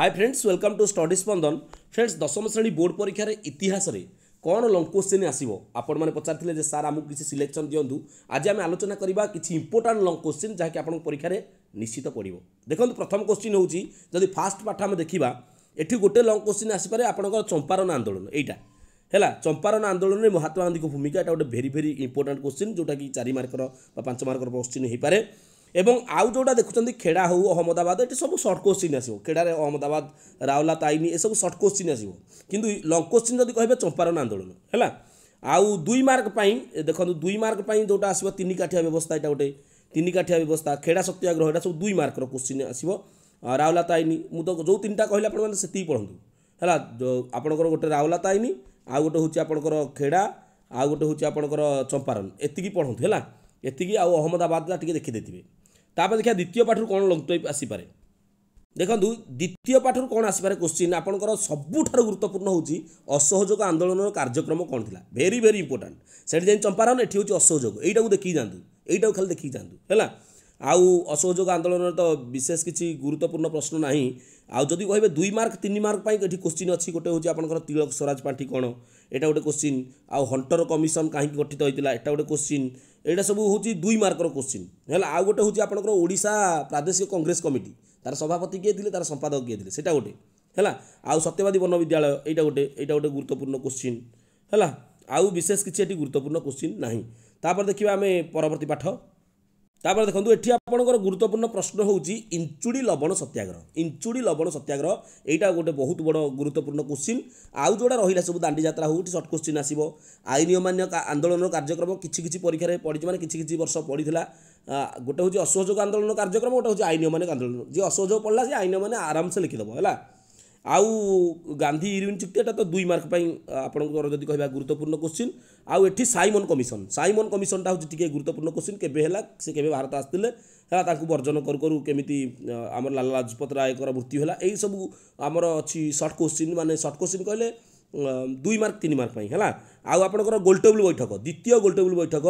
high friends welcome to study Spandan friends দশম শ্রেণী board পরীক্ষার ইতিহাসে কোণ লং কোশ্চিন আসব আপনার পচারিলে যে সার আমি কিছু সিলেকশন দিও আজ আমি আলোচনা করা কিছু ইম্পর্টাট লং কোশ্চিন যা কি আপনার পরীক্ষার নিশ্চিত পড়ব দেখুন প্রথম কোশ্চিন হচ্ছে যদি ফার্স্ট পাঠ আমি দেখা এটি গোটে লং কোশ্চিন আসিপারে আপনার চম্পারণ আন্দোলন এইটা ହେଲା ଚମ୍ପାରନ ଆନ୍ଦୋଳନରେ ମହାତ୍ମା ଗାନ୍ଧୀଙ୍କ ଭୂମିକା ଏଇଟା ଗୋଟେ ଭେରି ଭେରି ଇମ୍ପୋର୍ଟାଣ୍ଟ କୋଶ୍ଚିନ୍ ଯେଉଁଟାକି ଚାରି ମାର୍କର ବା ପାଞ୍ଚ ମାର୍କର କୋଶ୍ଚିନ୍ ହେଇପାରେ ଏବଂ ଆଉ ଯେଉଁଟା ଦେଖୁଛନ୍ତି ଖେଡ଼ା ହେଉ ଅହମ୍ମଦାବାଦ ଏଠି ସବୁ ସର୍ଟ କୋଶ୍ଚିନ୍ ଆସିବ ଖେଡ଼ାରେ ଅହମ୍ମଦାବାଦ ରାଉଲା ତାଇନି ଏସବୁ ସର୍ଟ କୋଶ୍ଚିନ୍ ଆସିବ କିନ୍ତୁ ଲଙ୍ଗ କୋଶ୍ଚିନ୍ ଯଦି କହିବେ ଚମ୍ପାରଣ ଆନ୍ଦୋଳନ ହେଲା ଆଉ ଦୁଇ ମାର୍କ ପାଇଁ ଦେଖନ୍ତୁ ଦୁଇ ମାର୍କ ପାଇଁ ଯେଉଁଟା ଆସିବ ତିନି କାଠିଆ ବ୍ୟବସ୍ଥା ଏଇଟା ଗୋଟେ ତିନି କାଠିଆ ବ୍ୟବସ୍ଥା ଖେଡ଼ା ଶକ୍ତି ଆଗ୍ରହ ଏଇଟା ସବୁ ଦୁଇ ମାର୍କର କୋଶ୍ଚିନ୍ ଆସିବ ରାଉଲା ତାଇନି ମୁଁ ତ ଯେଉଁ ତିନିଟା କହିଲେ ଆପଣମାନେ ସେତିକି ପଢ଼ନ୍ତୁ ହେଲା ଆପଣଙ୍କର ଗୋଟେ ରାଉଲା ତାଇନି ଆଉ ଗୋଟେ ହେଉଛି ଆପଣଙ୍କର ଖେଡ଼ା ଆଉ ଗୋଟେ ହେଉଛି ଆପଣଙ୍କର ଚମ୍ପାରଣ ଏତିକି ପଢ଼ନ୍ତୁ ହେଲା ଏତିକି ଆଉ ଅହମ୍ମଦାବାଦଟା ଟିକେ ଦେଖିଦେଇଥିବେ ତାପରେ ଦେଖିବା ଦ୍ୱିତୀୟ ପାଠରୁ କ'ଣ ଲଙ୍ଗ ଟାଇପ୍ ଆସିପାରେ ଦେଖନ୍ତୁ ଦ୍ୱିତୀୟ ପାଠରୁ କ'ଣ ଆସିପାରେ କୋଶ୍ଚିନ୍ ଆପଣଙ୍କର ସବୁଠାରୁ ଗୁରୁତ୍ୱପୂର୍ଣ୍ଣ ହେଉଛି ଅସହଯୋଗ ଆନ୍ଦୋଳନର କାର୍ଯ୍ୟକ୍ରମ କ'ଣ ଥିଲା ଭେରି ଭେରି ଇମ୍ପୋର୍ଟାଣ୍ଟ ସେଠି ଯାଇ ଚମ୍ପାରନ୍ ଏଠି ହେଉଛି ଅସହଯୋଗ ଏଇଟାକୁ ଦେଖିକି ଯାଆନ୍ତୁ ଏଇଟାକୁ ଖାଲି ଦେଖିକି ଯାଆନ୍ତୁ ହେଲା ଆଉ ଅସହଯୋଗ ଆନ୍ଦୋଳନରେ ତ ବିଶେଷ କିଛି ଗୁରୁତ୍ୱପୂର୍ଣ୍ଣ ପ୍ରଶ୍ନ ନାହିଁ ଆଉ ଯଦି କହିବେ ଦୁଇ ମାର୍କ ତିନି ମାର୍କ ପାଇଁ ଏଠି କୋଶ୍ଚିନ୍ ଅଛି ଗୋଟେ ହେଉଛି ଆପଣଙ୍କର ତିଳକ ସ୍ୱରାଜ ପାଣ୍ଠି କ'ଣ ଏଇଟା ଗୋଟେ କୋଶ୍ଚିନ୍ ଆଉ ହଣ୍ଟର କମିଶନ କାହିଁକି ଗଠିତ ହୋଇଥିଲା ଏଇଟା ଗୋଟେ କୋଶ୍ଚିନ୍ ଏଇଟା ସବୁ ହେଉଛି ଦୁଇ ମାର୍କର କୋଶ୍ଚିନ୍ ହେଲା ଆଉ ଗୋଟେ ହେଉଛି ଆପଣଙ୍କର ଓଡ଼ିଶା ପ୍ରାଦେଶିକ କଂଗ୍ରେସ କମିଟି ତାର ସଭାପତି କିଏ ଥିଲେ ତାର ସମ୍ପାଦକ କିଏ ଥିଲେ ସେଇଟା ଗୋଟେ ହେଲା ଆଉ ସତ୍ୟବାଦୀ ବନ ବିଦ୍ୟାଳୟ ଏଇଟା ଗୋଟେ ଏଇଟା ଗୋଟେ ଗୁରୁତ୍ୱପୂର୍ଣ୍ଣ କୋଶ୍ଚିନ୍ ହେଲା ଆଉ ବିଶେଷ କିଛି ଏଠି ଗୁରୁତ୍ୱପୂର୍ଣ୍ଣ କୋଶ୍ଚିନ୍ ନାହିଁ ତାପରେ ଦେଖିବା ଆମେ ପରବର୍ତ୍ତୀ ପାଠ ତାପରେ ଦେଖନ୍ତୁ ଏଠି ଆପଣଙ୍କର ଗୁରୁତ୍ୱପୂର୍ଣ୍ଣ ପ୍ରଶ୍ନ ହେଉଛି ଇଞ୍ଚୁଡ଼ି ଲବଣ ସତ୍ୟାଗ୍ରହ ଇଞ୍ଚୁଡ଼ି ଲବଣ ସତ୍ୟାଗ୍ରହ ଏଇଟା ଗୋଟେ ବହୁତ ବଡ଼ ଗୁରୁତ୍ୱପୂର୍ଣ୍ଣ କୋଶ୍ଚିନ୍ ଆଉ ଯେଉଁଟା ରହିଲା ସବୁ ଦାଣ୍ଡି ଯାତ୍ରା ହେଉଠି ସର୍ଟ କୋଶ୍ଚିନ୍ ଆସିବ ଆଇନ ଅମାନ୍ୟ ଆନ୍ଦୋଳନର କାର୍ଯ୍ୟକ୍ରମ କିଛି କିଛି ପରୀକ୍ଷାରେ ପଡ଼ିଛି ମାନେ କିଛି କିଛି ବର୍ଷ ପଡ଼ିଥିଲା ଗୋଟେ ହେଉଛି ଅସହଯୋଗ ଆନ୍ଦୋଳନ କାର୍ଯ୍ୟକ୍ରମ ଗୋଟେ ହେଉଛି ଆଇନ ଅମାନ୍ୟ ଆନ୍ଦୋଳନ ଯିଏ ଅସହଯୋଗ ପଡ଼ିଲା ସେ ଆଇନ ଅମାନ୍ୟ ଆରାମସେ ଲେଖିଦେବ ହେଲା ଆଉ ଗାନ୍ଧୀ ୟୁରିନ୍ ଚୁକ୍ତି ଏଇଟା ତ ଦୁଇ ମାର୍କ ପାଇଁ ଆପଣଙ୍କର ଯଦି କହିବା ଗୁରୁତ୍ୱପୂର୍ଣ୍ଣ କୋଶ୍ଚିନ୍ ଆଉ ଏଠି ସାଇମନ୍ କମିଶନ୍ ସାଇମନ୍ କମିଶନ୍ଟା ହେଉଛି ଟିକିଏ ଗୁରୁତ୍ୱପୂର୍ଣ୍ଣ କୋଶ୍ଚିନ୍ କେବେ ହେଲା ସେ କେବେ ଭାରତ ଆସିଥିଲେ ହେଲା ତାଙ୍କୁ ବର୍ଜନ କରୁ କରୁ କେମିତି ଆମର ଲାଲା ଲାଜପତ ରାୟଙ୍କର ମୃତ୍ୟୁ ହେଲା ଏହିସବୁ ଆମର ଅଛି ସର୍ଟ କୋଶ୍ଚିନ୍ ମାନେ ସର୍ଟ କୋଶ୍ଚିନ୍ କହିଲେ ଦୁଇ ମାର୍କ ତିନି ମାର୍କ ପାଇଁ ହେଲା ଆଉ ଆପଣଙ୍କର ଗୋଲଟେବୁଲ୍ ବୈଠକ ଦ୍ୱିତୀୟ ଗୋଲଟେବୁଲ୍ ବୈଠକ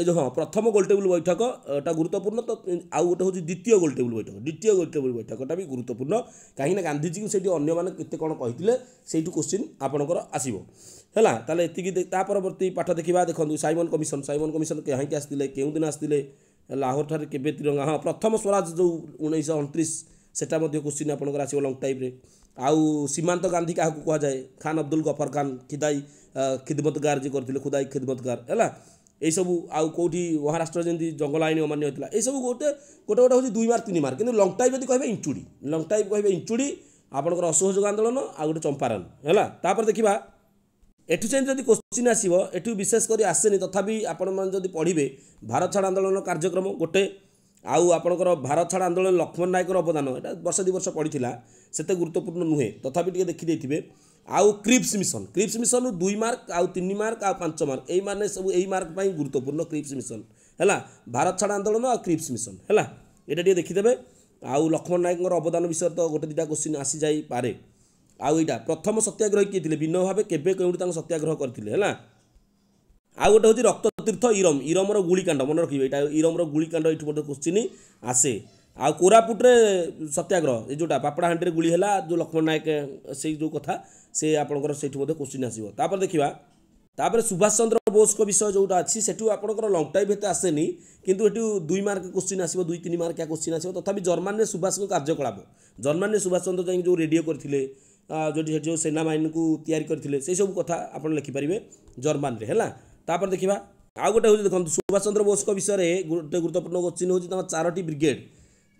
এই যে হ্যাঁ প্রথম গোল টেবুল বৈঠকটা গুরুত্বপূর্ণ তো আউ গোটে হচ্ছে দ্বিতীয় গোল টেবুল বৈঠক দ্বিতীয় গোল টেবুল বৈঠকটা বি গুরুত্বপূর্ণ কিনা গান্ধীজী সেটি অন্য মানে কেতে কোণ কে সেইটু কোশ্চিন আপনার আসব ହେଲା ତାହେଲେ ଏତିକି ତା ପରବର୍ତ୍ତୀ ପାଠ ଦେଖିବା ଦେଖନ୍ତୁ ସାଇମନ୍ କମିଶନ ସାଇମନ୍ କମିଶନ କାହିଁକି ଆସିଥିଲେ କେଉଁଦିନ ଆସିଥିଲେ ଲାହୋରଠାରେ କେବେ ତିରଙ୍ଗା ହଁ ପ୍ରଥମ ସ୍ୱରାଜ ଯେଉଁ ଉଣେଇଶହ ଅଣତିରିଶ ସେଟା ମଧ୍ୟ କୋଶ୍ଚିନ୍ ଆପଣଙ୍କର ଆସିବ ଲଙ୍ଗ ଟାଇପ୍ରେ ଆଉ ସୀମାନ୍ତ ଗାନ୍ଧୀ କାହାକୁ କୁହାଯାଏ ଖାନ୍ ଅବଦୁଲ ଗଫର ଖାନ୍ ଖିଦାଇ ଖିଦମତଗାର ଯିଏ କରିଥିଲେ ଖୁଦାଇ ଖିଦମତଗାର ହେଲା ଏଇସବୁ ଆଉ କେଉଁଠି ମହାରାଷ୍ଟ୍ର ଯେମିତି ଜଙ୍ଗଲ ଆଇନ ଅମାନ୍ୟ ହୋଇଥିଲା ଏଇସବୁ ଗୋଟେ ଗୋଟେ ଗୋଟେ ହେଉଛି ଦୁଇ ମାର୍କ ତିନି ମାର୍କ କିନ୍ତୁ ଲଙ୍ଗ ଟାଇପ୍ ଯଦି କହିବେ ଇଞ୍ଚୁଡ଼ି ଲଙ୍ଗ ଟାଇପ୍ କହିବେ ଇଞ୍ଚୁଡ଼ି ଆପଣଙ୍କର ଅସହଯୋଗ ଆନ୍ଦୋଳନ ଆଉ ଗୋଟେ ଚମ୍ପାରନ୍ ହେଲା ତାପରେ ଦେଖିବା ଏଠୁ ସେମିତି ଯଦି କୋଶ୍ଚିନ୍ ଆସିବ ଏଠୁ ବିଶେଷ କରି ଆସେନି ତଥାପି ଆପଣମାନେ ଯଦି ପଢ଼ିବେ ଭାରତ ଛାଡ଼ ଆନ୍ଦୋଳନ କାର୍ଯ୍ୟକ୍ରମ ଗୋଟେ ଆଉ ଆପଣଙ୍କର ଭାରତ ଛାଡ଼ ଆନ୍ଦୋଳନ ଲକ୍ଷ୍ମଣ ନାୟକର ଅବଦାନ ଏଇଟା ବର୍ଷ ଦୁଇ ବର୍ଷ ପଡ଼ିଥିଲା ସେତେ ଗୁରୁତ୍ୱପୂର୍ଣ୍ଣ ନୁହେଁ ତଥାପି ଟିକେ ଦେଖିଦେଇଥିବେ ଆଉ କ୍ରିପ୍ସ ମିଶନ କ୍ରିପ୍ସ ମିଶନରୁ ଦୁଇ ମାର୍କ ଆଉ ତିନି ମାର୍କ ଆଉ ପାଞ୍ଚ ମାର୍କ ଏଇମାନେ ସବୁ ଏଇ ମାର୍କ ପାଇଁ ଗୁରୁତ୍ୱପୂର୍ଣ୍ଣ କ୍ରିପ୍ସ ମିଶନ ହେଲା ଭାରତ ଛାଡ଼ ଆନ୍ଦୋଳନ ଆଉ କ୍ରିପ୍ସ ମିଶନ ହେଲା ଏଇଟା ଟିକେ ଦେଖିଦେବେ ଆଉ ଲକ୍ଷ୍ମଣ ନାୟକଙ୍କର ଅବଦାନ ବିଷୟରେ ତ ଗୋଟେ ଦୁଇଟା କୋଶ୍ଚିନ୍ ଆସିଯାଇପାରେ ଆଉ ଏଇଟା ପ୍ରଥମ ସତ୍ୟାଗ୍ରହ କିଏ ଥିଲେ ଭିନ୍ନ ଭାବେ କେବେ କେଉଁଠି ତାଙ୍କ ସତ୍ୟାଗ୍ରହ କରିଥିଲେ ହେଲା ଆଉ ଗୋଟେ ହେଉଛି ରକ୍ତତୀର୍ଥ ଇରମ ଇରମର ଗୁଳିକାଣ୍ଡ ମନେ ରଖିବେ ଏଇଟା ଇରମର ଗୁଳିକାଣ୍ଡ ଏଇଠି ମଧ୍ୟ କୋଶ୍ଚିନ୍ ଆସେ ଆଉ କୋରାପୁଟରେ ସତ୍ୟାଗ୍ରହ ଏ ଯେଉଁଟା ପାପଡ଼ାହାଣ୍ଡିରେ ଗୁଳି ହେଲା ଯେଉଁ ଲକ୍ଷ୍ମଣ ନାୟକ ସେଇ ଯେଉଁ କଥା ସେ ଆପଣଙ୍କର ସେଇଠୁ ମଧ୍ୟ କୋଶ୍ଚିନ୍ ଆସିବ ତାପରେ ଦେଖିବା ତାପରେ ସୁଭାଷ ଚନ୍ଦ୍ର ବୋଷଙ୍କ ବିଷୟ ଯେଉଁଟା ଅଛି ସେଠୁ ଆପଣଙ୍କର ଲଙ୍ଗ ଟାଇମ୍ ଏତେ ଆସେନି କିନ୍ତୁ ଏଠୁ ଦୁଇ ମାର୍କ କୋଶ୍ଚିନ୍ ଆସିବ ଦୁଇ ତିନି ମାର୍କିଆ କୋଶ୍ଚିନ୍ ଆସିବ ତଥାପି ଜର୍ମାନରେ ସୁଭାଷଙ୍କ କାର୍ଯ୍ୟକଳାପ ଜର୍ମାନରେ ସୁଭାଷ ଚନ୍ଦ୍ର ଯାଇକି ଯେଉଁ ରେଡ଼ିଓ କରିଥିଲେ ଯେଉଁଠି ସେ ଯେଉଁ ସେନାବାହିନୀକୁ ତିଆରି କରିଥିଲେ ସେସବୁ କଥା ଆପଣ ଲେଖିପାରିବେ ଜର୍ମାନରେ ହେଲା ତାପରେ ଦେଖିବା ଆଉ ଗୋଟେ ହେଉଛି ଦେଖନ୍ତୁ ସୁଭାଷ ଚନ୍ଦ୍ର ବୋଷଙ୍କ ବିଷୟରେ ଗୋଟେ ଗୁରୁତ୍ୱପୂର୍ଣ୍ଣ କୋଶ୍ଚିନ୍ ହେଉଛି ତାଙ୍କ ଚାରୋଟି ବ୍ରିଗେଡ଼୍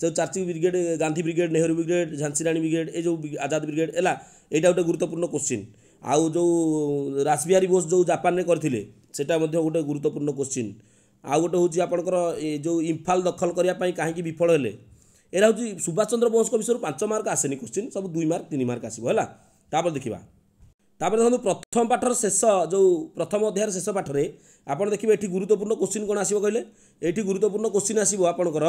ଯେଉଁ ଚାର୍ଚି brigade Gandhi brigade Nehru brigade Jhansi Rani brigade ଏ ଯେଉଁ ଆଜାଦ ବ୍ରିଗେଡ଼ ହେଲା ଏଇଟା ଗୋଟେ ଗୁରୁତ୍ୱପୂର୍ଣ୍ଣ କୋଶ୍ଚିନ୍ ଆଉ ଯେଉଁ ରାସବିହାରୀ ବୋଷ ଯେଉଁ ଜାପାନରେ କରିଥିଲେ ସେଇଟା ମଧ୍ୟ ଗୋଟେ ଗୁରୁତ୍ୱପୂର୍ଣ୍ଣ କୋଶ୍ଚିନ୍ ଆଉ ଗୋଟେ ହେଉଛି ଆପଣଙ୍କର ଏ ଯେଉଁ ଇମ୍ଫାଲ ଦଖଲ କରିବା ପାଇଁ କାହିଁକି ବିଫଳ ହେଲେ ଏରା ହେଉଛି ସୁଭାଷ ଚନ୍ଦ୍ର ବୋଷଙ୍କ ବିଷୟରୁ ପାଞ୍ଚ ମାର୍କ ଆସେନି କୋଶ୍ଚିନ୍ ସବୁ ଦୁଇ ମାର୍କ ତିନି ମାର୍କ ଆସିବ ହେଲା ତାପରେ ଦେଖିବା ତାପରେ ଦେଖନ୍ତୁ ପ୍ରଥମ ପାଠର ଶେଷ ଯେଉଁ ପ୍ରଥମ ଅଧ୍ୟାୟର ଶେଷ ପାଠରେ ଆପଣ ଦେଖିବେ ଏଠି ଗୁରୁତ୍ୱପୂର୍ଣ୍ଣ କୋଶ୍ଚିନ୍ କ'ଣ ଆସିବ କହିଲେ ଏଠି ଗୁରୁତ୍ୱପୂର୍ଣ୍ଣ କୋଶ୍ଚିନ୍ ଆସିବ ଆପଣଙ୍କର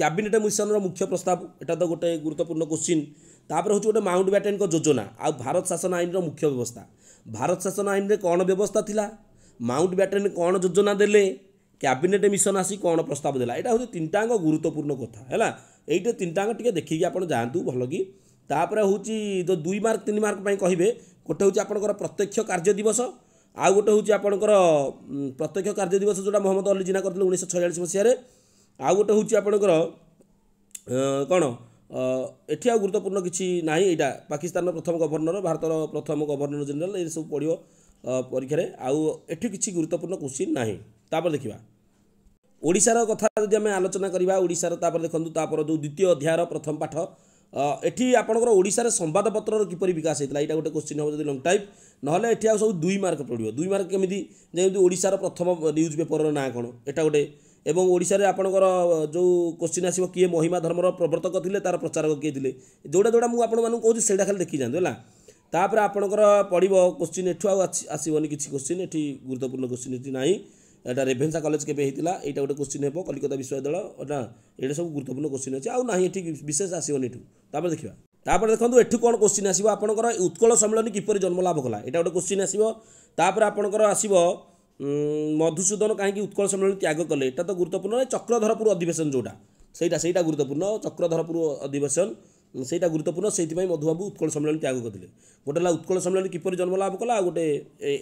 କ୍ୟାବିନେଟ୍ ମିଶନର ମୁଖ୍ୟ ପ୍ରସ୍ତାବ ଏଇଟା ତ ଗୋଟେ ଗୁରୁତ୍ୱପୂର୍ଣ୍ଣ କୋଶ୍ଚିନ୍ ତାପରେ ହେଉଛି ଗୋଟେ ମାଉଣ୍ଟ ବ୍ୟାଟେନ୍ଙ୍କ ଯୋଜନା ଆଉ ଭାରତ ଶାସନ ଆଇନର ମୁଖ୍ୟ ବ୍ୟବସ୍ଥା ଭାରତ ଶାସନ ଆଇନରେ କ'ଣ ବ୍ୟବସ୍ଥା ଥିଲା ମାଉଣ୍ଟ ବ୍ୟାଟେନ କ'ଣ ଯୋଜନା ଦେଲେ କ୍ୟାବିନେଟ୍ ମିଶନ ଆସି କ'ଣ ପ୍ରସ୍ତାବ ଦେଲା ଏଇଟା ହେଉଛି ତିନିଟାଙ୍କ ଗୁରୁତ୍ୱପୂର୍ଣ୍ଣ କଥା ହେଲା ଏଇଟା ତିନିଟାଙ୍କ ଟିକେ ଦେଖିକି ଆପଣ ଯାଆନ୍ତୁ ଭଲକି ତାପରେ ହେଉଛି ଯେଉଁ ଦୁଇ ମାର୍କ ତିନି ମାର୍କ ପାଇଁ କହିବେ ଗୋଟେ ହେଉଛି ଆପଣଙ୍କର ପ୍ରତ୍ୟକ୍ଷ କାର୍ଯ୍ୟ ଦିବସ ଆଉ ଗୋଟେ ହେଉଛି ଆପଣଙ୍କର ପ୍ରତ୍ୟକ୍ଷ କାର୍ଯ୍ୟ ଦିବସ ଯେଉଁଟା ମହମ୍ମଦ ଅଲି ଜିନା କରିଥିଲେ ଉଣେଇଶହ ଛୟାଳିଶ ମସିହାରେ ଆଉ ଗୋଟେ ହେଉଛି ଆପଣଙ୍କର କ'ଣ ଏଠି ଆଉ ଗୁରୁତ୍ୱପୂର୍ଣ୍ଣ କିଛି ନାହିଁ ଏଇଟା ପାକିସ୍ତାନର ପ୍ରଥମ ଗଭର୍ଣ୍ଣର ଭାରତର ପ୍ରଥମ ଗଭର୍ଣ୍ଣର ଜେନେରାଲ ଏସବୁ ପଡ଼ିବ ପରୀକ୍ଷାରେ ଆଉ ଏଠି କିଛି ଗୁରୁତ୍ୱପୂର୍ଣ୍ଣ କୋଶ୍ଚିନ୍ ନାହିଁ ତାପରେ ଦେଖିବା ଓଡ଼ିଶାର କଥା ଯଦି ଆମେ ଆଲୋଚନା କରିବା ଓଡ଼ିଶାର ତାପରେ ଦେଖନ୍ତୁ ତାପର ଯେଉଁ ଦ୍ୱିତୀୟ ଅଧ୍ୟାୟର ପ୍ରଥମ ପାଠ ଏଠି ଆପଣଙ୍କର ଓଡ଼ିଶାରେ ସମ୍ବାଦପତ୍ରର କିପରି ବିକାଶ ହେଇଥିଲା ଏଇଟା ଗୋଟେ କୋଶ୍ଚିନ୍ ହେବ ଯଦି ଲଙ୍ଗ୍ ଟାଇପ୍ ନହେଲେ ଏଠି ଆଉ ସବୁ ଦୁଇ ମାର୍କ ପଡ଼ିବ ଦୁଇ ମାର୍କ କେମିତି ଯେମିତି ଓଡ଼ିଶାର ପ୍ରଥମ ନ୍ୟୁଜ୍ ପେପରର ନାଁ କ'ଣ ଏଇଟା ଗୋଟେ এবং ଓଡ଼ିଶାରେ ଆପଣଙ୍କର ଯେଉଁ କୋଶ୍ଚିନ୍ ଆସିବ କିଏ ମହିମା ଧର୍ମର ପ୍ରବର୍ତ୍ତକ ଥିଲେ ତା'ର ପ୍ରଚାରକ କିଏ ଥିଲେ ଯେଉଁଟା ଯେଉଁଟା ମୁଁ ଆପଣମାନଙ୍କୁ କହୁଛି ସେଇଟା ଖାଲି ଦେଖିଯାଆନ୍ତୁ ହେଲା ତାପରେ ଆପଣଙ୍କର ପଡ଼ିବ କୋଶ୍ଚିନ୍ ଏଠୁ ଆଉ ଆସିବନି କିଛି କୋଶ୍ଚିନ୍ ଏଠି ଗୁରୁତ୍ୱପୂର୍ଣ୍ଣ କୋଶ୍ଚିନ୍ ଏଠି ନାହିଁ ଏଇଟା ରେଭେନ୍ସା କଲେଜ କେବେ ହେଇଥିଲା ଏଇଟା ଗୋଟେ କୋଶ୍ଚିନ୍ ହେବ କଲିକତା ବିଶ୍ୱବିଦ୍ୟାଳୟ ନା ଏଇଟା ସବୁ ଗୁରୁତ୍ୱପୂର୍ଣ୍ଣ କୋଶ୍ଚିନ୍ ଅଛି ଆଉ ନାହିଁ ଏଠି ବିଶେଷ ଆସିବନି ଏଠୁ ତାପରେ ଦେଖିବା ତାପରେ ଦେଖନ୍ତୁ ଏଠୁ କ'ଣ କୋଶ୍ଚିନ୍ ଆସିବ ଆପଣଙ୍କର ଉତ୍କଳ ସମ୍ମିଳନୀ କିପରି ଜନ୍ମ ଲାଭ କଲା ଏଇଟା ଗୋଟେ କୋଶ୍ଚିନ୍ ଆସିବ ତାପରେ ଆପଣଙ୍କର ଆସିବ ମଧୁସୂଦନ କାହିଁକି ଉତ୍କଳ ସମ୍ମିଳନୀ ତ୍ୟାଗ କଲେ ଏଟା ତ ଗୁରୁତ୍ୱପୂର୍ଣ୍ଣ ନାହିଁ ଚକ୍ରଧରପୁର ଅଧିବେଶନ ଯେଉଁଟା ସେଇଟା ସେଇଟା ଗୁରୁତ୍ୱପୂର୍ଣ୍ଣ ଚକ୍ରଧରପୁର ଅଧିବେଶନ ସେଇଟା ଗୁରୁତ୍ୱପୂର୍ଣ୍ଣ ସେଇଥିପାଇଁ ମଧୁବାବୁ ଉତ୍କଳ ସମ୍ମିଳନୀ ତ୍ୟାଗ କରିଥିଲେ ଗୋଟେ ହେଲା ଉତ୍କଳ ସମ୍ମିଳନୀ କିପରି ଜନ୍ମଲାଭ କଲା ଆଉ ଗୋଟେ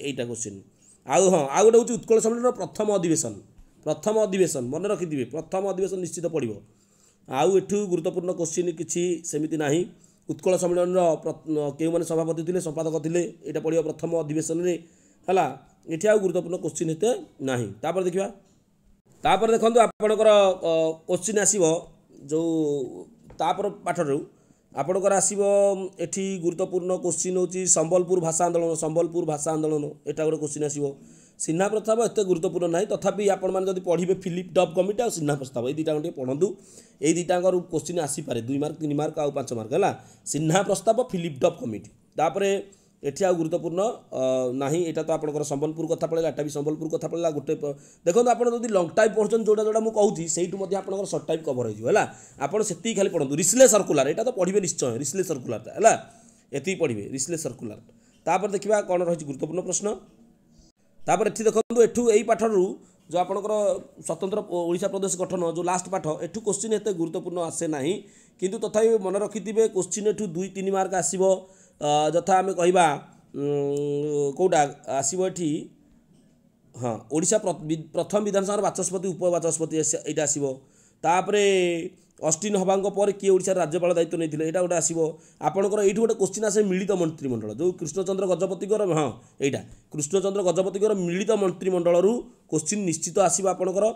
ଏଇଟା କୋଶ୍ଚିନ୍ ଆଉ ହଁ ଆଉ ଗୋଟେ ହେଉଛି ଉତ୍କଳ ସମ୍ମିଳନୀର ପ୍ରଥମ ଅଧିବେଶନ ପ୍ରଥମ ଅଧିବେଶନ ମନେ ରଖିଥିବେ ପ୍ରଥମ ଅଧିବେଶନ ନିଶ୍ଚିତ ପଡ଼ିବ ଆଉ ଏଠୁ ଗୁରୁତ୍ୱପୂର୍ଣ୍ଣ କୋଶ୍ଚିନ୍ କିଛି ସେମିତି ନାହିଁ ଉତ୍କଳ ସମ୍ମିଳନୀର କେଉଁମାନେ ସଭାପତି ଥିଲେ ସମ୍ପାଦକ ଥିଲେ ଏଇଟା ପଡ଼ିବ ପ୍ରଥମ ଅଧିବେଶନରେ ହେଲା ଏଠି ଆଉ ଗୁରୁତ୍ୱପୂର୍ଣ୍ଣ କୋଶ୍ଚିନ୍ ଏତେ ନାହିଁ ତାପରେ ଦେଖିବା ତାପରେ ଦେଖନ୍ତୁ ଆପଣଙ୍କର କୋଶ୍ଚିନ୍ ଆସିବ ଯେଉଁ ତାପର ପାଠରୁ ଆପଣଙ୍କର ଆସିବ ଏଠି ଗୁରୁତ୍ୱପୂର୍ଣ୍ଣ କୋଶ୍ଚିନ୍ ହେଉଛି ସମ୍ବଲପୁର ଭାଷା ଆନ୍ଦୋଳନ ସମ୍ବଲପୁର ଭାଷା ଆନ୍ଦୋଳନ ଏଇଟା ଗୋଟେ କୋଶ୍ଚିନ୍ ଆସିବ ସିହ୍ନା ପ୍ରସ୍ତାବ ଏତେ ଗୁରୁତ୍ୱପୂର୍ଣ୍ଣ ନାହିଁ ତଥାପି ଆପଣମାନେ ଯଦି ପଢ଼ିବେ ଫିଲିପ୍ ଡବ୍ କମିଟି ଆଉ ସିହ୍ନା ପ୍ରସ୍ତାବ ଏଇ ଦୁଇଟାଙ୍କ ଟିକେ ପଢ଼ନ୍ତୁ ଏଇ ଦୁଇଟାଙ୍କର କୋଶ୍ଚିନ୍ ଆସିପାରେ ଦୁଇ ମାର୍କ ତିନି ମାର୍କ ଆଉ ପାଞ୍ଚ ମାର୍କ ହେଲା ସିହ୍ନା ପ୍ରସ୍ତାବ ଫିଲିପ୍ ଡବ୍ କମିଟି ତାପରେ ଏଠି ଆଉ ଗୁରୁତ୍ୱପୂର୍ଣ୍ଣ ନାହିଁ ଏଇଟା ତ ଆପଣଙ୍କର ସମ୍ବଲପୁର କଥା ପଳେଇଲା ଏଟା ବି ସମ୍ବଲପୁର କଥା ପଳେଇଲା ଗୋଟେ ଦେଖନ୍ତୁ ଆପଣ ଯଦି ଲଙ୍ଗ ଟାଇପ୍ ପଢ଼ୁଛନ୍ତି ଯେଉଁଟା ଯେଉଁଟା ମୁଁ କହୁଛି ସେଇଠୁ ମଧ୍ୟ ଆପଣଙ୍କର ସର୍ଟ ଟାଇପ୍ କଭର ହେଇଯିବ ହେଲା ଆପଣ ସେତିକି ଖାଲି ପଢ଼ନ୍ତୁ ରିସ୍ଲେ ସର୍କୁଲାର ଏଇଟା ତ ପଢ଼ିବେ ନିଶ୍ଚୟ ରିସ୍ଲେ ସର୍କୁଲାରଟା ହେଲା ଏତିକି ପଢ଼ିବେ ରିସ୍ଲେ ସର୍କୁଲାର ତାପରେ ଦେଖିବା କ'ଣ ରହିଛି ଗୁରୁତ୍ୱପୂର୍ଣ୍ଣ ପ୍ରଶ୍ନ ତାପରେ ଏଠି ଦେଖନ୍ତୁ ଏଠୁ ଏଇ ପାଠରୁ ଯେଉଁ ଆପଣଙ୍କର ସ୍ୱତନ୍ତ୍ର ଓଡ଼ିଶା ପ୍ରଦେଶ ଗଠନ ଯେଉଁ ଲାଷ୍ଟ ପାଠ ଏଠୁ କୋଶ୍ଚିନ୍ ଏତେ ଗୁରୁତ୍ୱପୂର୍ଣ୍ଣ ଆସେ ନାହିଁ କିନ୍ତୁ ତଥାପି ମନେ ରଖିଥିବେ କୋଶ୍ଚିନ୍ ଏଠୁ ଦୁଇ ତିନି ମାର୍କ ଆସିବ ଯଥା ଆମେ କହିବା କେଉଁଟା ଆସିବ ଏଠି ହଁ ଓଡ଼ିଶା ପ୍ରଥମ ବିଧାନସଭାର ବାଚସ୍ପତି ଉପବାଚସ୍ପତି ଏଇଟା ଆସିବ ତାପରେ ଅଷ୍ଟିନ ହବାଙ୍କ ପରେ କିଏ ଓଡ଼ିଶାର ରାଜ୍ୟପାଳ ଦାୟିତ୍ୱ ନେଇଥିଲେ ଏଇଟା ଗୋଟେ ଆସିବ ଆପଣଙ୍କର ଏଇଠି ଗୋଟେ କୋଶ୍ଚିନ୍ ଆସେ ମିଳିତ ମନ୍ତ୍ରିମଣ୍ଡଳ ଯେଉଁ କୃଷ୍ଣଚନ୍ଦ୍ର ଗଜପତିଙ୍କର ହଁ ଏଇଟା କୃଷ୍ଣଚନ୍ଦ୍ର ଗଜପତିଙ୍କର ମିଳିତ ମନ୍ତ୍ରିମଣ୍ଡଳରୁ କୋଶ୍ଚିନ୍ ନିଶ୍ଚିତ ଆସିବ ଆପଣଙ୍କର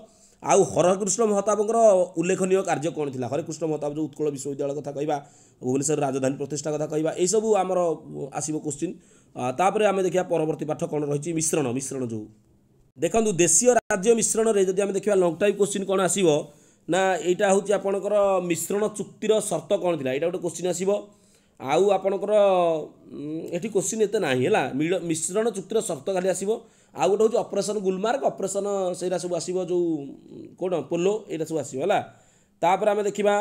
ଆଉ ହରକୃଷ୍ଣ ମହତାବଙ୍କର ଉଲ୍ଲେଖନୀୟ କାର୍ଯ୍ୟ କ'ଣ ଥିଲା ହରେକୃଷ୍ଣ ମହତାବ ଯେଉଁ ଉତ୍କଳ ବିଶ୍ୱବିଦ୍ୟାଳୟ କଥା କହିବା ଭୁବନେଶ୍ୱର ରାଜଧାନୀ ପ୍ରତିଷ୍ଠା କଥା କହିବା ଏହିସବୁ ଆମର ଆସିବ କୋଶ୍ଚିନ୍ ତାପରେ ଆମେ ଦେଖିବା ପରବର୍ତ୍ତୀ ପାଠ କ'ଣ ରହିଛି ମିଶ୍ରଣ ମିଶ୍ରଣ ଯେଉଁ ଦେଖନ୍ତୁ ଦେଶୀୟ ରାଜ୍ୟ ମିଶ୍ରଣରେ ଯଦି ଆମେ ଦେଖିବା ଲଙ୍ଗ ଟାଇପ୍ କୋଶ୍ଚିନ୍ କ'ଣ ଆସିବ ନା ଏଇଟା ହେଉଛି ଆପଣଙ୍କର ମିଶ୍ରଣ ଚୁକ୍ତିର ସର୍ତ୍ତ କ'ଣ ଥିଲା ଏଇଟା ଗୋଟେ କୋଶ୍ଚିନ୍ ଆସିବ ଆଉ ଆପଣଙ୍କର ଏଠି କୋଶ୍ଚିନ୍ ଏତେ ନାହିଁ ହେଲା ମିଶ୍ରଣ ଚୁକ୍ତିର ସର୍ତ୍ତ ଖାଲି ଆସିବ ଆଉ ଗୋଟେ ହେଉଛି ଅପରେସନ୍ ଗୁଲମାର୍ଗ ଅପରେସନ୍ ସେଇଟା ସବୁ ଆସିବ ଯେଉଁ କ'ଣ ପୋଲୋ ଏଇଟା ସବୁ ଆସିବ ହେଲା ତାପରେ ଆମେ ଦେଖିବା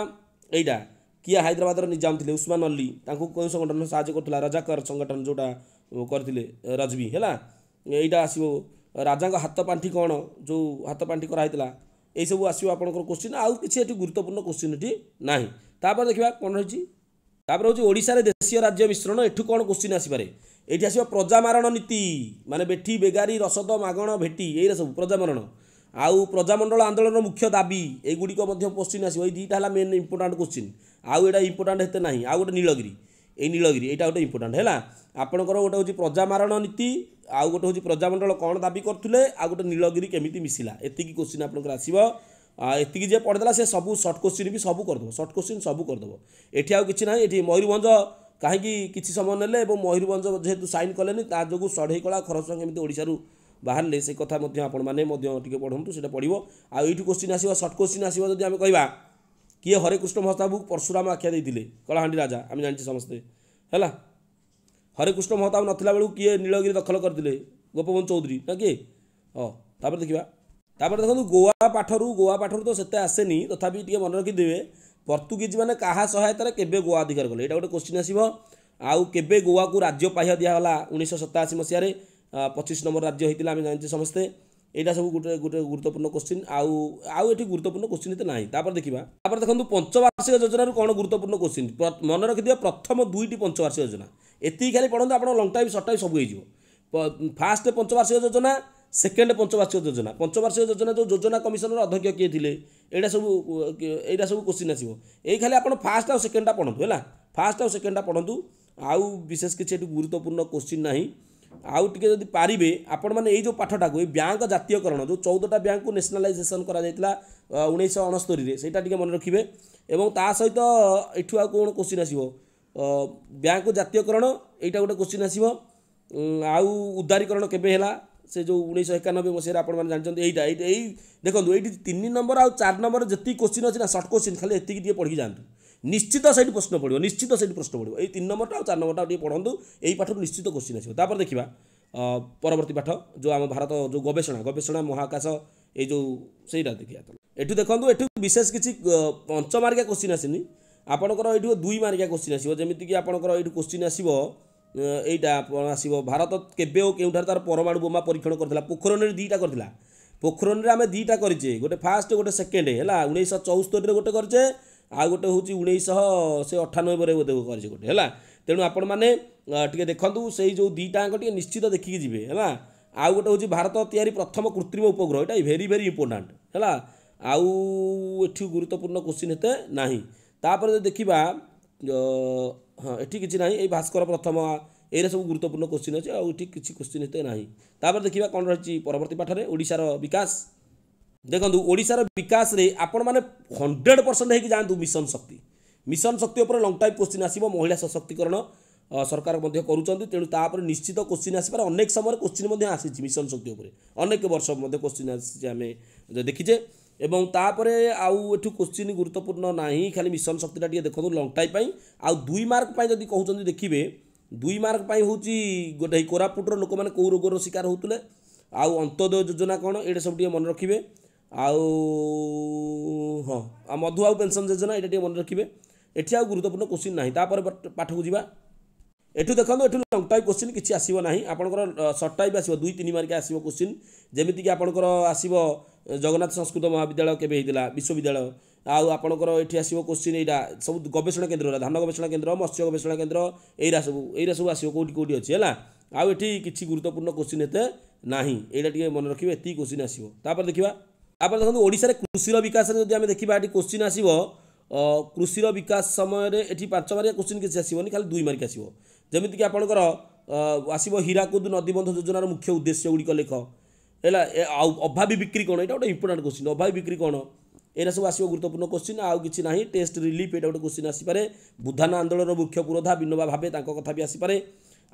ଏଇଟା କିଏ ହାଇଦ୍ରାବାଦର ନିଜାମ ଥିଲେ ଉସମାନ ଅଲ୍ଲୀ ତାଙ୍କୁ କେଉଁ ସଂଗଠନ ସାହାଯ୍ୟ କରୁଥିଲା ରଜାକର ସଂଗଠନ ଯେଉଁଟା କରିଥିଲେ ରଜବି ହେଲା ଏଇଟା ଆସିବ ରାଜାଙ୍କ ହାତ ପାଣ୍ଠି କ'ଣ ଯେଉଁ ହାତ ପାଣ୍ଠି କରାହେଇଥିଲା ଏଇସବୁ ଆସିବ ଆପଣଙ୍କର କୋଶ୍ଚିନ୍ ଆଉ କିଛି ଏଠି ଗୁରୁତ୍ୱପୂର୍ଣ୍ଣ କୋଶ୍ଚିନ୍ ଏଠି ନାହିଁ ତାପରେ ଦେଖିବା କ'ଣ ରହିଛି ତାପରେ ହେଉଛି ଓଡ଼ିଶାରେ ଦେଶୀୟ ରାଜ୍ୟ ମିଶ୍ରଣ ଏଠୁ କ'ଣ କୋଶ୍ଚିନ୍ ଆସିପାରେ ଏଇଠି ଆସିବ ପ୍ରଜାମାରଣ ନୀତି ମାନେ ବେଠି ବେଗାରୀ ରସଦ ମାଗଣ ଭେଟି ଏଇରା ସବୁ ପ୍ରଜାମାରଣ ଆଉ ପ୍ରଜାମଣ୍ଡଳ ଆନ୍ଦୋଳନର ମୁଖ୍ୟ ଦାବି ଏଗୁଡ଼ିକ ମଧ୍ୟ କୋଶ୍ଚିନ୍ ଆସିବ ଏଇ ଦୁଇଟା ହେଲା ମେନ୍ ଇମ୍ପୋର୍ଟାଣ୍ଟ କୋଶ୍ଚିନ୍ ଆଉ ଏଇଟା ଇମ୍ପୋର୍ଟାଣ୍ଟ ହେତେ ନାହିଁ ଆଉ ଗୋଟେ ନୀଳଗିରି ଏଇ ନୀଳଗିରି ଏଇଟା ଗୋଟେ ଇମ୍ପୋର୍ଟାଣ୍ଟ ହେଲା ଆପଣଙ୍କର ଗୋଟେ ହେଉଛି ପ୍ରଜାମାରଣ ନୀତି ଆଉ ଗୋଟେ ହେଉଛି ପ୍ରଜାମଣ୍ଡଳ କ'ଣ ଦାବି କରୁଥିଲେ ଆଉ ଗୋଟେ ନୀଳଗିରି କେମିତି ମିଶିଲା ଏତିକି କୋଶ୍ଚିନ୍ ଆପଣଙ୍କର ଆସିବ ଏତିକି ଯିଏ ପଢ଼ିଦେଲା ସେ ସବୁ ସର୍ଟ କୋଶ୍ଚିନ୍ ବି ସବୁ କରିଦେବ ସର୍ଟ କୋଶ୍ଚିନ୍ ସବୁ କରିଦେବ ଏଠି ଆଉ କିଛି ନାହିଁ ଏଠି ମୟୂରଭଞ୍ଜ କାହିଁକି କିଛି ସମୟ ନେଲେ ଏବଂ ମୟୂରଭଞ୍ଜ ଯେହେତୁ ସାଇନ୍ କଲେନି ତା ଯୋଗୁଁ ଷଢ଼େଇ କଳା ଖରସଙ୍ଗ ଏମିତି ଓଡ଼ିଶାରୁ ବାହାରିଲେ ସେ କଥା ମଧ୍ୟ ଆପଣମାନେ ମଧ୍ୟ ଟିକେ ପଢ଼ନ୍ତୁ ସେଇଟା ପଢ଼ିବ ଆଉ ଏଇଠୁ କୋଶ୍ଚିନ୍ ଆସିବ ସର୍ଟ କୋଶ୍ଚିନ୍ ଆସିବ ଯଦି ଆମେ କହିବା କିଏ ହରେକୃଷ୍ଣ ମହତାବକୁ ପରଶୁରାମ ଆଖ୍ୟା ଦେଇଥିଲେ କଳାହାଣ୍ଡି ରାଜା ଆମେ ଜାଣିଛେ ସମସ୍ତେ ହେଲା ହରେକୃଷ୍ଣ ମହତାବ ନଥିଲା ବେଳକୁ କିଏ ନୀଳଗିରି ଦଖଲ କରିଥିଲେ ଗୋପବନ୍ଧୁ ଚୌଧୁରୀ ନା କିଏ ହଁ ତାପରେ ଦେଖିବା ତାପରେ ଦେଖନ୍ତୁ ଗୋଆ ପାଠରୁ ଗୋଆ ପାଠରୁ ତ ସେତେ ଆସେନି ତଥାପି ଟିକେ ମନେ ରଖିଦେବେ ପର୍ତ୍ତୁଗୀଜ ମାନେ କାହା ସହାୟତାରେ କେବେ ଗୋଆ ଅଧିକାର କଲେ ଏଇଟା ଗୋଟେ କ୍ୱଶ୍ଚିନ୍ ଆସିବ ଆଉ କେବେ ଗୋଆକୁ ରାଜ୍ୟ ପାହ୍ୟ ଦିଆଗଲା ଉଣେଇଶହ ସତାଅଶୀ ମସିହାରେ ପଚିଶ ନମ୍ବର ରାଜ୍ୟ ହୋଇଥିଲା ଆମେ ଜାଣିଛେ ସମସ୍ତେ ଏଇଟା ସବୁ ଗୋଟେ ଗୋଟେ ଗୁରୁତ୍ୱପୂର୍ଣ୍ଣ କ୍ୱଶ୍ଚିନ୍ ଆଉ ଆଉ ଏଠି ଗୁରୁତ୍ୱପୂର୍ଣ୍ଣ କ୍ୱଶ୍ଚିନ୍ ଏତେ ନାହିଁ ତାପରେ ଦେଖିବା ତାପରେ ଦେଖନ୍ତୁ ପଞ୍ଚବାର୍ଷିକ ଯୋଜନାରୁ କ'ଣ ଗୁରୁତ୍ୱପୂର୍ଣ୍ଣ କ୍ୱଶ୍ଚିନ୍ ମନେ ରଖିଥିବା ପ୍ରଥମ ଦୁଇଟି ପଞ୍ଚବାର୍ଷିକ ଯୋଜନା ଏତିକି ଖାଲି ପଢ଼ନ୍ତୁ ଆପଣ ଲଙ୍ଗ ଟାଇପ୍ ସର୍ଟ ଟାଇପ୍ ସବୁ ହେଇଯିବ ଫାଷ୍ଟ ପଞ୍ଚବାର୍ଷିକ ଯୋଜନା সেকেন্ড পঞ্চবার্ষিক যোজনা পঞ্চবার্ষিক যোজনা যে যোজনা কমিশনর অধ্যক্ষ কিয়ে থিলে এইটা সব এইটা সব কোশ্চিন আসব এই খালি আপনার ফার্স্ট আউ সেকেন্ডটা পড়ু হল ফার্স্ট আউ সেকেন্ডটা পড়ু আউ বিশেষ কিছু এটি গুরুত্বপূর্ণ কোশ্চিন না আউ টিকে যদি পারিবে আপন মানে এই যে পাঠটাকে এই ব্যাঙ্ক জাতীয়করণ যে চৌদটা ব্যাঙ্কু ন্যাশনালাইজেসন করা যাইতিলা উনিশশো অনস্তরীরে সেইটা টিকে মনে রাখবে এবং তা সহিত এঠু আউ কোণ কোশ্চিন আসব ବ୍ୟାଙ୍କ ଜାତୀୟକରଣ ଏଇଟା ଗୋଟେ କୋଶ୍ଚିନ୍ ଆସିବ ଆଉ ଉଦାରୀକରଣ କେବେ ହେଲା ସେ ଯେଉଁ ଉଣେଇଶହ ଏକାନବେ ମସିହାରେ ଆପଣମାନେ ଜାଣିଛନ୍ତି ଏଇଟା ଏଇଟା ଏଇ ଦେଖନ୍ତୁ ଏଇଠି ତିନି ନମ୍ବର ଆଉ ଚାରି ନମ୍ବର ଯେତିକି କୋଶ୍ଚିନ୍ ଅଛି ନା ସର୍ଟ କୋଶ୍ଚିନ୍ ଖାଲି ଏତିକି ଟିକେ ପଢ଼ିକି ଯାଆନ୍ତୁ ନିଶ୍ଚିତ ସେଇଠି ପ୍ରଶ୍ନ ପଡ଼ିବ ନିଶ୍ଚିତ ସେଇଠି ପ୍ରଶ୍ନ ପଡ଼ିବ ଏଇ ତିନି ନମ୍ବରଟା ଆଉ ଚାରି ନମ୍ବରଟା ଟିକେ ପଢ଼ନ୍ତୁ ଏଇ ପାଠରୁ ନିଶ୍ଚିତ କୋଶ୍ଚିନ୍ ଆସିବ ତାପରେ ଦେଖିବା ପରବର୍ତ୍ତୀ ପାଠ ଯେଉଁ ଆମ ଭାରତ ଯେଉଁ ଗବେଷଣା ଗବେଷଣା ମହାକାଶ ଏଇ ଯେଉଁ ସେଇଟା ଦେଖିବା ଏଠୁ ଦେଖନ୍ତୁ ଏଠୁ ବିଶେଷ କିଛି ପଞ୍ଚମାର୍ଗିଆ କୋଶ୍ଚିନ୍ ଆସିନି ଆପଣଙ୍କର ଏଇଠୁ ଦୁଇ ମାର୍କିଆ କୋଶ୍ଚିନ୍ ଆସିବ ଯେମିତିକି ଆପଣଙ୍କର ଏଇଠୁ କୋଶ୍ଚିନ୍ ଆସିବ এইটা আসব ভারত কেবে কেউঠার তার পরমাণু বোমা পরীক্ষণ করেলা পোখরণের দুইটা করেলা পোখরণের আমি দুইটা করছে গোটে ফার্স্ট গোটে সেকেন্ড হল উনিশশহ চৌস্তরিরে গোটে করছে ଆଉ ଗୋଟେ ହେଉଛି ଉଣେଇଶହ ସେ ଅଠାନବେରେ ବୋଧେ କରିଛି ଗୋଟେ ହେଲା ତେଣୁ ଆପଣମାନେ ଟିକେ ଦେଖନ୍ତୁ ସେଇ ଯେଉଁ ଦୁଇଟାଙ୍କ ଟିକେ ନିଶ୍ଚିତ ଦେଖିକି ଯିବେ ହେଲା ଆଉ ଗୋଟେ ହେଉଛି ଭାରତ ତିଆରି ପ୍ରଥମ କୃତ୍ରିମ ଉପଗ୍ରହ ଏଇଟା ଭେରି ଭେରି ଇମ୍ପୋର୍ଟାଣ୍ଟ ହେଲା ଆଉ ଏଠି ଗୁରୁତ୍ୱପୂର୍ଣ୍ଣ କୋଶ୍ଚିନ୍ ଏତେ ନାହିଁ ତାପରେ ଯଦି ଦେଖିବା ହଁ ଏଠି କିଛି ନାହିଁ ଏଇ ଭାସ୍କର ପ୍ରଥମ ଏଇରା ସବୁ ଗୁରୁତ୍ୱପୂର୍ଣ୍ଣ କୋଶ୍ଚିନ୍ ଅଛି ଆଉ ଏଠି କିଛି କୋଶ୍ଚିନ୍ ଏତେ ନାହିଁ ତାପରେ ଦେଖିବା କ'ଣ ରହିଛି ପରବର୍ତ୍ତୀ ପାଠରେ ଓଡ଼ିଶାର ବିକାଶ ଦେଖନ୍ତୁ ଓଡ଼ିଶାର ବିକାଶରେ ଆପଣମାନେ ହଣ୍ଡ୍ରେଡ଼ ପରସେଣ୍ଟ ହେଇକି ଯାଆନ୍ତୁ ମିଶନ ଶକ୍ତି ମିଶନ ଶକ୍ତି ଉପରେ ଲଙ୍ଗ ଟାଇପ୍ କୋଶ୍ଚିନ୍ ଆସିବ ମହିଳା ସଶକ୍ତିକରଣ ସରକାର ମଧ୍ୟ କରୁଛନ୍ତି ତେଣୁ ତାପରେ ନିଶ୍ଚିତ କୋଶ୍ଚିନ୍ ଆସିପାରେ ଅନେକ ସମୟରେ କୋଶ୍ଚିନ୍ ମଧ୍ୟ ଆସିଛି ମିଶନ ଶକ୍ତି ଉପରେ ଅନେକ ବର୍ଷ ମଧ୍ୟ କୋଶ୍ଚିନ୍ ଆସିଛି ଆମେ ଦେଖିଛେ এবং তাপরে আউ এটু কোশ্চিন গুরুত্বপূর্ণ নাই খালি মিশন শক্তিটা টিকে দেখুন লংটাই পাই আউ দুই মার্ক পাই যদি কহুছেন দেখিবে দুই মার্ক পাই হচ্ছে গোটে কোরাপুটর লোক মানে কেউ রোগর শিকার হতুলে আউ অন্তোদয় যোজনা কোণ এটা সব টিকে মনে রাখবে আউ হ্যাঁ মধু আউ পেনশন যোজনা এটা টিকে মনে রাখবে এটি আউ গুরুত্বপূর্ণ কোশ্চিন না তাপরে পাঠক যা এটু দেখুন এটু লং টাইপ কোশ্চিন কিছু আসব না আপনার সর্ট টাইপ আসব দুই তিন মার্কে আসব কোশ্চিন যেমিকি আপনার আসব ଜଗନ୍ନାଥ ସଂସ୍କୃତ ମହାବିଦ୍ୟାଳୟ କେବେ ହେଇଥିଲା ବିଶ୍ୱବିଦ୍ୟାଳୟ ଆଉ ଆପଣଙ୍କର ଏଠି ଆସିବ କୋଶ୍ଚିନ୍ ଏଇଟା ସବୁ ଗବେଷଣା କେନ୍ଦ୍ର ଧାନ ଗବେଷଣା କେନ୍ଦ୍ର ମତ୍ସ୍ୟ ଗବେଷଣା କେନ୍ଦ୍ର ଏଇରା ସବୁ ଏଇରା ସବୁ ଆସିବ କେଉଁଠି କେଉଁଠି ଅଛି ହେଲା ଆଉ ଏଠି କିଛି ଗୁରୁତ୍ୱପୂର୍ଣ୍ଣ କୋଶ୍ଚିନ୍ ଏତେ ନାହିଁ ଏଇଟା ଟିକେ ମନେ ରଖିବେ ଏତିକି କୋଶ୍ଚିନ୍ ଆସିବ ତାପରେ ଦେଖିବା ତାପରେ ଦେଖନ୍ତୁ ଓଡ଼ିଶାରେ କୃଷିର ବିକାଶରେ ଯଦି ଆମେ ଦେଖିବା ଏଠି କୋଶ୍ଚିନ୍ ଆସିବ କୃଷିର ବିକାଶ ସମୟରେ ଏଠି ପାଞ୍ଚ ମାର୍କିଆ କୋଶ୍ଚିନ୍ କିଛି ଆସିବନି ଖାଲି ଦୁଇ ମାର୍କ ଆସିବ ଯେମିତିକି ଆପଣଙ୍କର ଆସିବ ହୀରାକୁଦ ନଦୀବନ୍ଧ ଯୋଜନାର ମୁଖ୍ୟ ଉଦ୍ଦେଶ୍ୟ ଗୁଡ଼ିକ ଲେଖ ହେଲା ଆଉ ଅଭାବୀ ବିକ୍ରି କ'ଣ ଏଇଟା ଗୋଟେ ଇମ୍ପୋର୍ଟାଣ୍ଟ କୋଶ୍ଚିନ୍ ଅଭାବୀ ବିକ୍ରି କ'ଣ ଏଇଟା ସବୁ ଆସିବ ଗୁରୁତ୍ୱପୂର୍ଣ୍ଣ କୋଶ୍ଚିନ୍ ଆଉ କିଛି ନାହିଁ ଟେଷ୍ଟ ରିଲିଫ୍ ଏଇଟା ଗୋଟେ କୋଶ୍ଚିନ୍ ଆସିପାରେ ବୁଦ୍ଧାନା ଆନ୍ଦୋଳନର ମୁଖ୍ୟ ପୁରୋଧା ବିନୋବା ଭାବେ ତାଙ୍କ କଥା ବି ଆସିପାରେ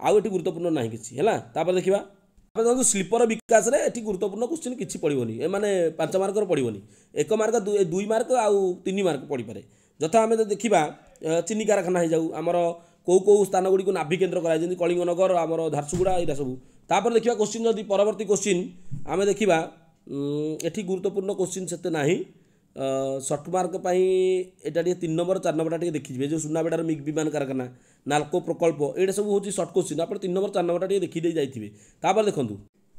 ଆଉ ଏଠି ଗୁରୁତ୍ୱପୂର୍ଣ୍ଣ ନାହିଁ କିଛି ହେଲା ତାପରେ ଦେଖିବା ତାପରେ ଦେଖନ୍ତୁ ସ୍ଲିପର ବିକାଶରେ ଏଠି ଗୁରୁତ୍ୱପୂର୍ଣ୍ଣ କୋଶ୍ଚିନ୍ କିଛି ପଡ଼ିବନି ଏମାନେ ପାଞ୍ଚ ମାର୍କର ପଡ଼ିବନି ଏକ ମାର୍କ ଦୁଇ ମାର୍କ ଆଉ ତିନି ମାର୍କ ପଡ଼ିପାରେ ଯଥା ଆମେ ଦେଖିବା ଚିନି କାରଖାନା ହେଇଯାଉ ଆମର କେଉଁ କେଉଁ ସ୍ଥାନଗୁଡ଼ିକୁ ନାଭିକେନ୍ଦ୍ର କରାଯାଇଛି କଳିଙ୍ଗନଗର ଆମର ଝାରସୁଗୁଡ଼ା ଏଇଟା ସବୁ ତାପରେ ଦେଖିବା କୋଶ୍ଚିନ୍ ଯଦି ପରବର୍ତ୍ତୀ କୋଶ୍ଚିନ୍ ଆମେ ଦେଖିବା ଏଠି ଗୁରୁତ୍ୱପୂର୍ଣ୍ଣ କୋଶ୍ଚିନ୍ ସେତେ ନାହିଁ ସର୍ଟ ମାର୍କ ପାଇଁ ଏଇଟା ଟିକେ ତିନି ନମ୍ବର ଚାରି ନମ୍ବରଟା ଟିକେ ଦେଖିଯିବେ ଯେଉଁ ସୁନାବେଡ଼ାର ମିଗ୍ ବିମାନ କାରଖାନା ନାଲକୋ ପ୍ରକଳ୍ପ ଏଇଟା ସବୁ ହେଉଛି ସର୍ଟ କୋଶ୍ଚିନ୍ ଆପଣ ତିନି ନମ୍ବର ଚାରି ନମ୍ବରଟା ଟିକେ ଦେଖିଦେଇ ଯାଇଥିବେ ତାପରେ ଦେଖନ୍ତୁ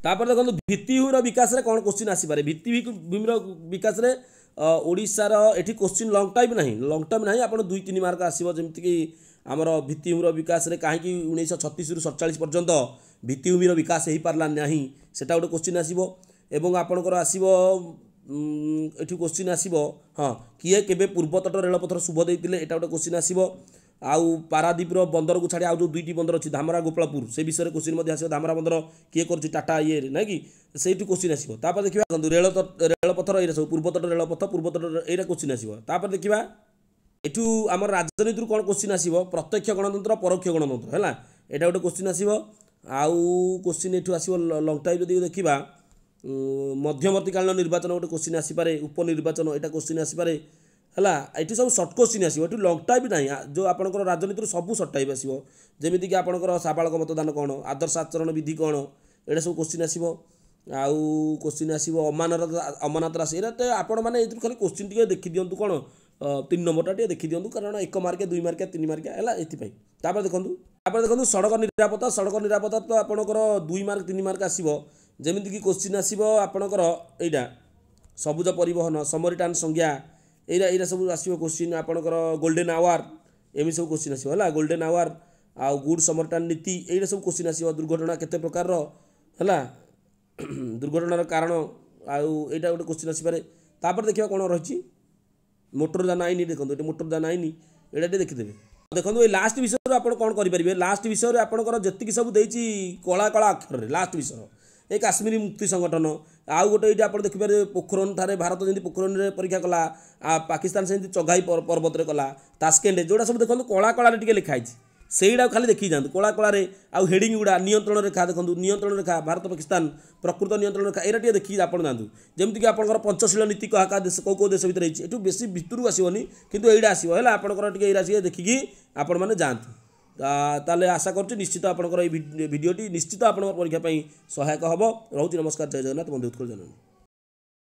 ତାପରେ ଦେଖନ୍ତୁ ଭିତ୍ତିଭୂମିର ବିକାଶରେ କ'ଣ କୋଶ୍ଚିନ୍ ଆସିପାରେ ଭିତ୍ତିଭୂମିର ବିକାଶରେ ଓଡ଼ିଶାର ଏଠି କୋଶ୍ଚିନ୍ ଲଙ୍ଗ୍ ଟାଇମ୍ ନାହିଁ ଲଙ୍ଗ୍ ଟାଇମ୍ ନାହିଁ ଆପଣ ଦୁଇ ତିନି ମାର୍କ ଆସିବ ଯେମିତିକି ଆମର ଭିତ୍ତିଭୂମିର ବିକାଶରେ କାହିଁକି ଉଣେଇଶହ ଛତିଶରୁ ସତଚାଳିଶ ପର୍ଯ୍ୟନ୍ତ ଭିତ୍ତିଭୂମିର ବିକାଶ ହୋଇପାରିଲା ନାହିଁ ସେଟା ଗୋଟେ କୋଶ୍ଚିନ୍ ଆସିବ ଏବଂ ଆପଣଙ୍କର ଆସିବ ଏଠି କୋଶ୍ଚିନ୍ ଆସିବ ହଁ କିଏ କେବେ ପୂର୍ବତଟ ରେଳପଥର ଶୁଭ ଦେଇଥିଲେ ଏଇଟା ଗୋଟେ କୋଶ୍ଚିନ୍ ଆସିବ ଆଉ ପାରାଦ୍ୱୀପର ବନ୍ଦରକୁ ଛାଡ଼ି ଆଉ ଯେଉଁ ଦୁଇଟି ବନ୍ଦର ଅଛି ଧାମରା ଗୋପାଳପୁର ସେ ବିଷୟରେ କୋଶ୍ଚିନ୍ ମଧ୍ୟ ଆସିବ ଧାମରା ବନ୍ଦର କିଏ କରୁଛି ଟାଟା ଇଏରେ ନାଇଁ କି ସେଇଠି କୋଶ୍ଚିନ୍ ଆସିବ ତାପରେ ଦେଖିବା ଦେଖନ୍ତୁ ରେଳ ରେଳପଥର ଏଇଟା ସବୁ ପୂର୍ବତଟ ରେଳପଥ ପୂର୍ବତଟ ଏଇଟା କୋଶ୍ଚିନ୍ ଆସିବ ତାପରେ ଦେଖିବା ଏଠୁ ଆମର ରାଜନୀତିରୁ କ'ଣ କୋଶ୍ଚିନ୍ ଆସିବ ପ୍ରତ୍ୟକ୍ଷ ଗଣତନ୍ତ୍ର ପରୋକ୍ଷ ଗଣତନ୍ତ୍ର ହେଲା ଏଇଟା ଗୋଟେ କୋଶ୍ଚିନ୍ ଆସିବ ଆଉ କୋଶ୍ଚିନ୍ ଏଠୁ ଆସିବ ଲଙ୍ଗ ଟାଇପ୍ ଯଦି ଦେଖିବା ମଧ୍ୟବର୍ତ୍ତୀକାଳୀନ ନିର୍ବାଚନ ଗୋଟେ କୋଶ୍ଚିନ୍ ଆସିପାରେ ଉପନିର୍ବାଚନ ଏଇଟା କୋଶ୍ଚିନ୍ ଆସିପାରେ ହେଲା ଏଠି ସବୁ ସର୍ଟ କୋଶ୍ଚିନ୍ ଆସିବ ଏଠି ଲଙ୍ଗ ଟାଇପ୍ ନାହିଁ ଯେଉଁ ଆପଣଙ୍କର ରାଜନୀତିରୁ ସବୁ ସର୍ଟ ଟାଇପ୍ ଆସିବ ଯେମିତିକି ଆପଣଙ୍କର ସାବାଳକ ମତଦାନ କ'ଣ ଆଦର୍ଶ ଆଚରଣ ବିଧି କ'ଣ ଏଇଟା ସବୁ କୋଶ୍ଚିନ୍ ଆସିବ ଆଉ କୋଶ୍ଚିନ୍ ଆସିବ ଅମାନର ଅମାନତ ରାଶି ଏଇଟା ଆପଣମାନେ ଏଥିରୁ ଖାଲି କୋଶ୍ଚିନ୍ ଟିକେ ଦେଖିଦିଅନ୍ତୁ କ'ଣ ତିନି ନମ୍ବରଟା ଟିକେ ଦେଖିଦିଅନ୍ତୁ କାରଣ ଏକ ମାର୍କିଆ ଦୁଇ ମାର୍କିଆ ତିନି ମାର୍କିଆ ହେଲା ଏଥିପାଇଁ ତାପରେ ଦେଖନ୍ତୁ ତାପରେ ଦେଖନ୍ତୁ ସଡ଼କ ନିରାପତ୍ତା ସଡ଼କ ନିରାପତ୍ତା ତ ଆପଣଙ୍କର ଦୁଇ ମାର୍କ ତିନି ମାର୍କ ଆସିବ ଯେମିତିକି କୋଶ୍ଚିନ୍ ଆସିବ ଆପଣଙ୍କର ଏଇଟା ସବୁଜ ପରିବହନ ସମରିଟାନ୍ ସଂଜ୍ଞା ଏଇଟା ଏଇଟା ସବୁ ଆସିବ କୋଶ୍ଚିନ୍ ଆପଣଙ୍କର ଗୋଲ୍ଡେନ୍ ଆୱାର ଏମିତି ସବୁ କୋଶ୍ଚିନ୍ ଆସିବ ହେଲା ଗୋଲ୍ଡେନ୍ ଆୱାର ଆଉ ଗୁଡ଼ ସମରିଟାନ୍ ନୀତି ଏଇଟା ସବୁ କୋଶ୍ଚିନ୍ ଆସିବ ଦୁର୍ଘଟଣା କେତେ ପ୍ରକାରର ହେଲା ଦୁର୍ଘଟଣାର କାରଣ ଆଉ ଏଇଟା ଗୋଟେ କୋଶ୍ଚିନ୍ ଆସିପାରେ ତାପରେ ଦେଖିବା କ'ଣ ରହିଛି ମୋଟର ଯାନ ଆଇନ ଦେଖନ୍ତୁ ଏଠି ମୋଟର ଯାନ ଆଇନ ଏଇଟା ଟିକେ ଦେଖିଦେବେ ଦେଖନ୍ତୁ ଏଇ ଲାଷ୍ଟ ବିଷୟରୁ ଆପଣ କ'ଣ କରିପାରିବେ ଲାଷ୍ଟ ବିଷୟରେ ଆପଣଙ୍କର ଯେତିକି ସବୁ ଦେଇଛି କଳା କଳା ଅକ୍ଷରରେ ଲାଷ୍ଟ ବିଷୟ ଏ କାଶ୍ମୀର ମୁକ୍ତି ସଂଗଠନ ଆଉ ଗୋଟେ ଏଇଠି ଆପଣ ଦେଖିପାରିବେ ପୋଖରନଠାରେ ଭାରତ ଯେମିତି ପୋଖରନରେ ପରୀକ୍ଷା କଲା ପାକିସ୍ତାନ ସେମିତି ଚଘାଇ ପର୍ବତରେ କଲା ତାସ୍କେଣ୍ଡ ଯେଉଁଟା ସବୁ ଦେଖନ୍ତୁ କଳା କଳାରେ ଟିକେ ଲେଖା ହେଇଛି ସେଇଟାକୁ ଖାଲି ଦେଖିଯାଆନ୍ତୁ କଳା କଳାରେ ଆଉ ହେଡ଼ିଙ୍ଗ ଗୁଡ଼ା ନିୟନ୍ତ୍ରଣ ରେଖା ଦେଖନ୍ତୁ ନିୟନ୍ତ୍ରଣ ରେଖା ଭାରତ ପାକିସ୍ତାନ ପ୍ରକୃତ ନିୟନ୍ତ୍ରଣ ରେଖା ଏଇଟା ଟିକେ ଦେଖିକି ଆପଣ ଯାଆନ୍ତୁ ଯେମିତିକି ଆପଣଙ୍କର ପଞ୍ଚଶୀଳ ନୀତି କାହା କାହା ଦେଶ କେଉଁ କେଉଁ ଦେଶ ଭିତରେ ହେଇଛି ଏଠୁ ବେଶୀ ଭିତରକୁ ଆସିବନି କିନ୍ତୁ ଏଇଟା ଆସିବ ହେଲା ଆପଣଙ୍କର ଟିକେ ଏଇଟା ଟିକେ ଦେଖିକି ଆପଣମାନେ ଯାଆନ୍ତୁ ତାହେଲେ ଆଶା କରୁଛି ନିଶ୍ଚିତ ଆପଣଙ୍କର ଏଇ ଭିଡ଼ିଓଟି ନିଶ୍ଚିତ ଆପଣଙ୍କର ପରୀକ୍ଷା ପାଇଁ ସହାୟକ ହେବ ରହୁଛି ନମସ୍କାର ଜୟ ଜଗନ୍ନାଥ ବନ୍ଧୁ ଉତ୍କଳ ଜନନୀ